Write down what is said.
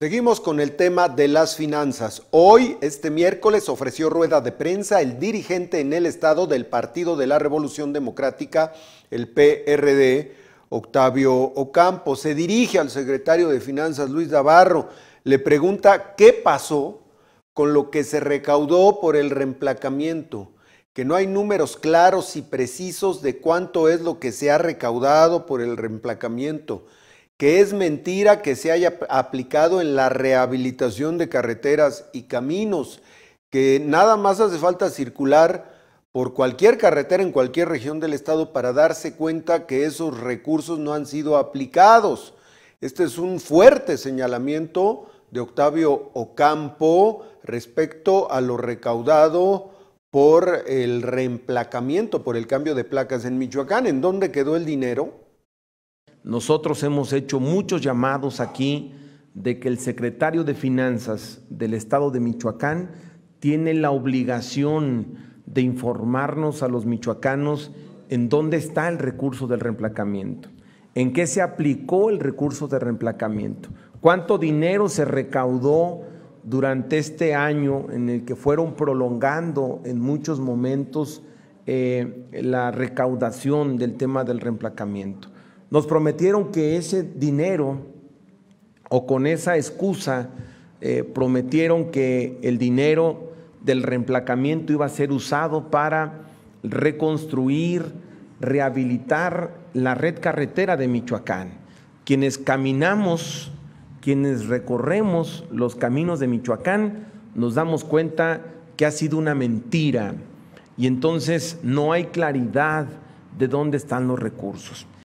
Seguimos con el tema de las finanzas. Hoy, este miércoles, ofreció rueda de prensa el dirigente en el Estado del Partido de la Revolución Democrática, el PRD, Octavio Ocampo. Se dirige al secretario de Finanzas, Luis Navarro. Le pregunta qué pasó con lo que se recaudó por el reemplacamiento, que no hay números claros y precisos de cuánto es lo que se ha recaudado por el reemplacamiento que es mentira que se haya aplicado en la rehabilitación de carreteras y caminos, que nada más hace falta circular por cualquier carretera en cualquier región del estado para darse cuenta que esos recursos no han sido aplicados. Este es un fuerte señalamiento de Octavio Ocampo respecto a lo recaudado por el reemplacamiento, por el cambio de placas en Michoacán. ¿En dónde quedó el dinero? Nosotros hemos hecho muchos llamados aquí de que el secretario de Finanzas del Estado de Michoacán tiene la obligación de informarnos a los michoacanos en dónde está el recurso del reemplacamiento, en qué se aplicó el recurso de reemplacamiento, cuánto dinero se recaudó durante este año en el que fueron prolongando en muchos momentos eh, la recaudación del tema del reemplacamiento. Nos prometieron que ese dinero, o con esa excusa, eh, prometieron que el dinero del reemplacamiento iba a ser usado para reconstruir, rehabilitar la red carretera de Michoacán. Quienes caminamos, quienes recorremos los caminos de Michoacán, nos damos cuenta que ha sido una mentira y entonces no hay claridad de dónde están los recursos.